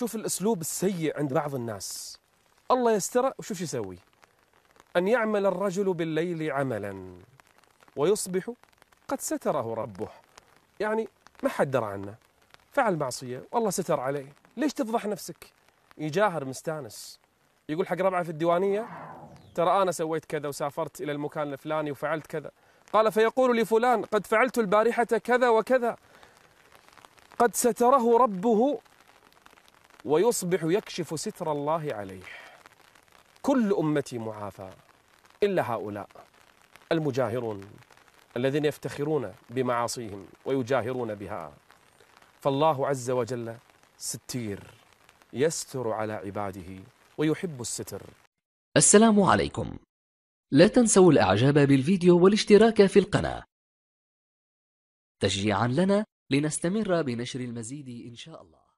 شوف الأسلوب السيء عند بعض الناس الله يسترى وشوف شو يسوي أن يعمل الرجل بالليل عملا ويصبح قد ستره ربه يعني ما حد درى عنه فعل معصية والله ستر عليه ليش تفضح نفسك يجاهر مستانس يقول حق ربعه في الديوانية ترى أنا سويت كذا وسافرت إلى المكان الفلاني وفعلت كذا قال فيقول لفلان قد فعلت البارحة كذا وكذا قد ستره ربه ويصبح يكشف ستر الله عليه كل أمتي معافى إلا هؤلاء المجاهرون الذين يفتخرون بمعاصيهم ويجاهرون بها فالله عز وجل ستير يستر على عباده ويحب الستر السلام عليكم لا تنسوا الإعجاب بالفيديو والاشتراك في القناة تشجيعا لنا لنستمر بنشر المزيد إن شاء الله